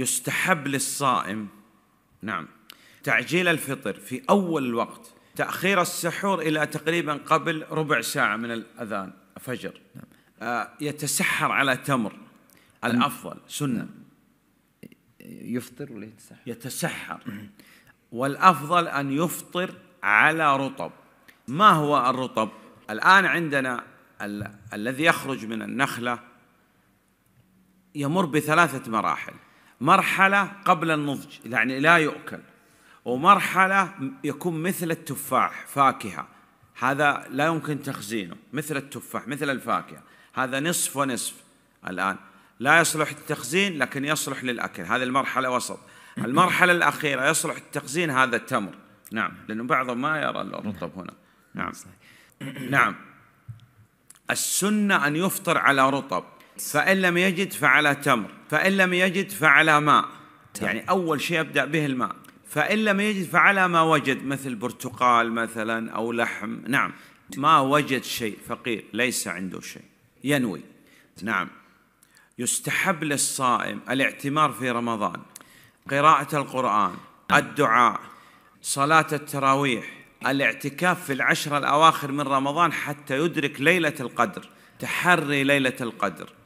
يستحب للصائم نعم تعجيل الفطر في أول الوقت تأخير السحور إلى تقريبا قبل ربع ساعة من الأذان فجر نعم. يتسحر على تمر الأفضل سنة نعم. يفطر ولا يتسحر يتسحر والأفضل أن يفطر على رطب ما هو الرطب الآن عندنا ال- الذي يخرج من النخلة يمر بثلاثة مراحل مرحلة قبل النضج يعني لا يؤكل ومرحلة يكون مثل التفاح فاكهة هذا لا يمكن تخزينه مثل التفاح مثل الفاكهة هذا نصف ونصف الآن لا يصلح التخزين لكن يصلح للأكل هذه المرحلة وسط المرحلة الأخيرة يصلح التخزين هذا التمر نعم لأنه بعضهم ما يرى الرطب نعم. هنا نعم نعم السنة أن يفطر على رطب فإن لم يجد فعلى تمر فإن لم يجد فعلى ماء تمر. يعني أول شيء أبدأ به الماء فإن لم يجد فعلى ما وجد مثل برتقال مثلا أو لحم نعم ما وجد شيء فقير ليس عنده شيء ينوي نعم يستحب للصائم الاعتمار في رمضان قراءة القرآن نعم. الدعاء صلاة التراويح الاعتكاف في العشر الأواخر من رمضان حتى يدرك ليلة القدر تحري ليلة القدر